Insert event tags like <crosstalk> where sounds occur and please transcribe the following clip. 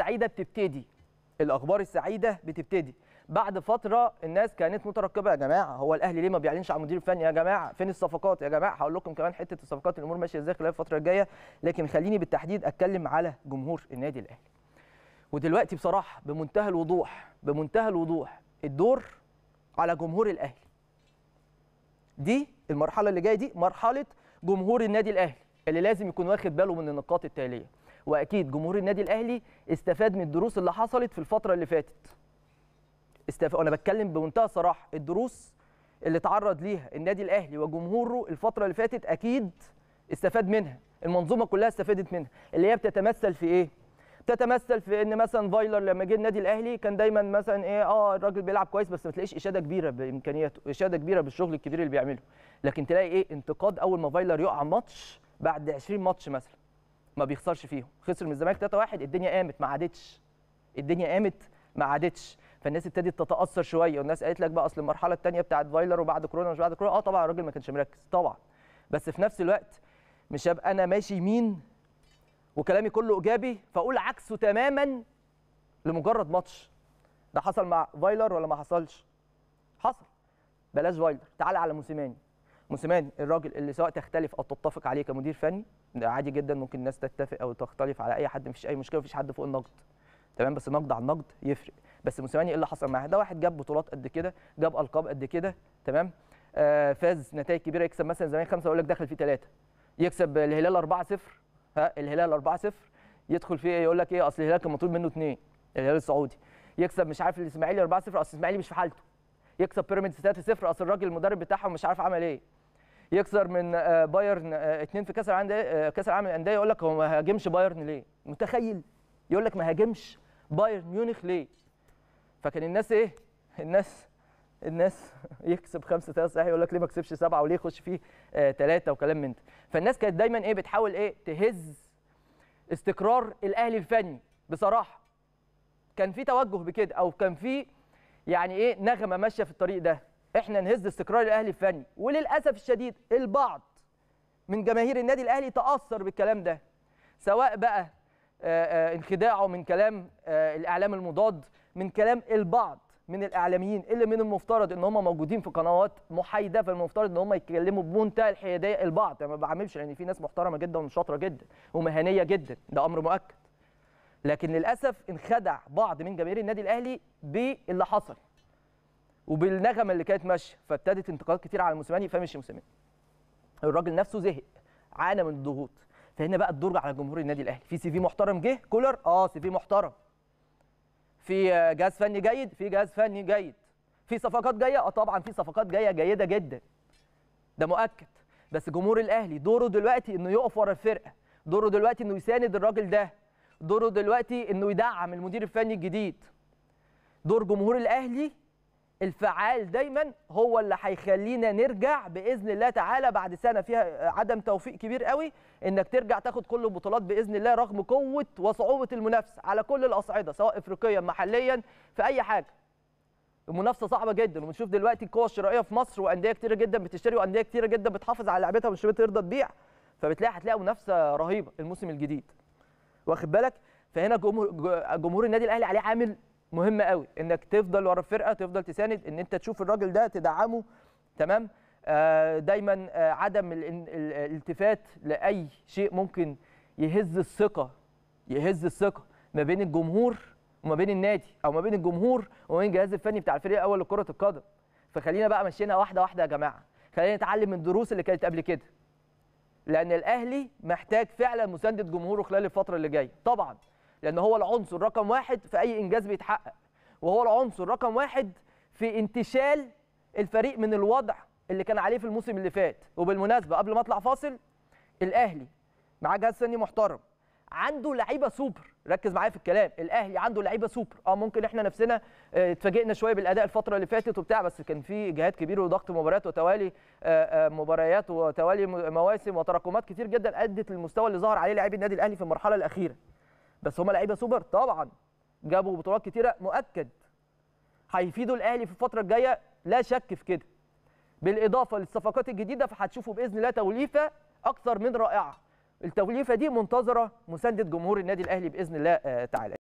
السعيده بتبتدي الاخبار السعيده بتبتدي بعد فتره الناس كانت مترقبه يا جماعه هو الاهلي ليه ما بيعلنش على مدير الفني يا جماعه فين الصفقات يا جماعه هقول لكم كمان حته الصفقات الامور ماشيه ازاي خلال الفتره الجايه لكن خليني بالتحديد اتكلم على جمهور النادي الاهلي ودلوقتي بصراحه بمنتهى الوضوح بمنتهى الوضوح الدور على جمهور الاهلي دي المرحله اللي جايه دي مرحله جمهور النادي الاهلي اللي لازم يكون واخد باله من النقاط التاليه واكيد جمهور النادي الاهلي استفاد من الدروس اللي حصلت في الفتره اللي فاتت استف... انا بتكلم بمنتهى الصراحه الدروس اللي تعرض ليها النادي الاهلي وجمهوره الفتره اللي فاتت اكيد استفاد منها المنظومه كلها استفادت منها اللي هي بتتمثل في ايه تتمثل في ان مثلا فايلر لما جه النادي الاهلي كان دايما مثلا ايه اه الراجل بيلعب كويس بس ما تلاقيش اشاده كبيره بامكانياته اشاده كبيره بالشغل الكبير اللي بيعمله لكن تلاقي ايه انتقاد اول ما فايلر يقع ماتش بعد 20 ماتش مثلا ما بيخسرش فيهم خسر من الزمالك 3-1 الدنيا قامت ما عادتش الدنيا قامت ما عادتش فالناس ابتدت تتاثر شويه والناس قالت لك بقى اصل المرحله الثانيه بتاعت فايلر وبعد كورونا مش بعد كورونا اه طبعا الراجل ما كانش مركز طبعا بس في نفس الوقت مش هبقى انا ماشي يمين وكلامي كله ايجابي فاقول عكسه تماما لمجرد ماتش ده حصل مع فايلر ولا ما حصلش حصل بلاش فايلر تعال على موسيماني موسيماني الراجل اللي سواء تختلف او تتفق عليه كمدير فني عادي جدا ممكن الناس تتفق او تختلف على اي حد مفيش اي مشكله مفيش حد فوق النقد تمام بس نقد على النقد يفرق بس موسيماني ايه اللي حصل معاه ده واحد جاب بطولات قد كده جاب القاب قد كده تمام آه فاز نتائج كبيره يكسب مثلا الزمالك خمسه اقول لك دخل فيه ثلاثه يكسب الهلال 4 0 ها الهلال 4 0 يدخل فيه إيه؟ يقول لك ايه اصل الهلال كان مطلوب منه اثنين الهلال السعودي يكسب مش عارف الاسماعيلي 4 0 اصل الاسماعيلي مش في حالته يكسب بيراميدز 3 0 اصل الراجل المدرب بتاعهم مش عارف عمل ايه يخسر من آه، بايرن اثنين آه، في كاس العالم آه، كاس العالم للانديه يقول لك هو ما هاجمش بايرن ليه؟ متخيل؟ يقول لك ما هاجمش بايرن ميونخ ليه؟ فكان الناس ايه؟ الناس الناس <laughs> يكسب خمسه ثلاثه صحيح يقول لك ليه ما كسبش سبعه وليه يخش فيه ثلاثه وكلام من ده فالناس كانت دايما ايه بتحاول ايه تهز استقرار الاهلي الفني بصراحه كان في توجه بكده او كان في يعني ايه نغمه ماشيه في الطريق ده احنا نهز استقرار الاهلي الفني وللاسف الشديد البعض من جماهير النادي الاهلي تاثر بالكلام ده سواء بقى آه، آه، انخداعه من كلام آه، الاعلام المضاد من كلام البعض من الاعلاميين اللي من المفترض ان هم موجودين في قنوات محايده فالمفترض ان هم يتكلموا بمنتهى الحياديه البعض انا يعني ما بعملش لان يعني في ناس محترمه جدا وشاطره جدا ومهنيه جدا ده امر مؤكد لكن للاسف انخدع بعض من جماهير النادي الاهلي باللي حصل وبالنغمه اللي كانت ماشيه فابتدت انتقادات كتير على موسيماني فمشي موسيماني الراجل نفسه زهق عانى من الضغوط فهنا بقى الدور على جمهور النادي الاهلي في سي في محترم جه كولر اه سي في محترم في آه، جهاز فني جيد في جهاز فني جيد في صفقات جايه اه طبعا في صفقات جايه جيده جدا ده مؤكد بس جمهور الاهلي دوره دلوقتي انه يقف ورا الفرقه دوره دلوقتي انه يساند الراجل ده دوره دلوقتي انه يدعم المدير الفني الجديد دور جمهور الاهلي الفعال دايما هو اللي هيخلينا نرجع باذن الله تعالى بعد سنه فيها عدم توفيق كبير قوي انك ترجع تاخد كل البطولات باذن الله رغم قوه وصعوبه المنافسه على كل الاصعده سواء افريقيا محليا في اي حاجه المنافسه صعبه جدا وبنشوف دلوقتي القوى الشرائيه في مصر وانديه كتيره جدا بتشتري وانديه كتيره جدا بتحافظ على لعبتها ومش بترضى تبيع فبتلاقي هتلاقي منافسه رهيبه الموسم الجديد واخد بالك فهنا جمهور جمهور النادي الاهلي عليه عامل مهم قوي انك تفضل ورا الفرقه تفضل تساند ان انت تشوف الراجل ده تدعمه تمام آه، دايما آه، عدم الالتفات لاي شيء ممكن يهز الثقه يهز الثقه ما بين الجمهور وما بين النادي او ما بين الجمهور وما بين الجهاز الفني بتاع الفريق الاول لكره القدم فخلينا بقى ماشيينها واحده واحده يا جماعه خلينا نتعلم من الدروس اللي كانت قبل كده لان الاهلي محتاج فعلا مسانده جمهوره خلال الفتره اللي جايه طبعا لان هو العنصر رقم واحد في اي انجاز بيتحقق وهو العنصر رقم واحد في انتشال الفريق من الوضع اللي كان عليه في الموسم اللي فات وبالمناسبه قبل ما اطلع فاصل الاهلي معاه جهاز فني محترم عنده لعيبه سوبر ركز معايا في الكلام الاهلي عنده لعيبه سوبر اه ممكن احنا نفسنا آه، اتفاجئنا شويه بالاداء الفتره اللي فاتت وبتاع بس كان في جهات كبيره وضغط مباريات وتوالي آه، آه، مباريات وتوالي مواسم وتراكمات كتير جدا ادت للمستوى اللي ظهر عليه لاعبي النادي الاهلي في المرحله الاخيره بس هم لعيبه سوبر طبعا جابوا بطولات كتيره مؤكد هيفيدوا الاهلي في الفتره الجايه لا شك في كده بالاضافه للصفقات الجديده فهتشوفوا باذن الله توليفه اكثر من رائعه التوليفه دي منتظره مسانده جمهور النادي الاهلي باذن الله آه، تعالى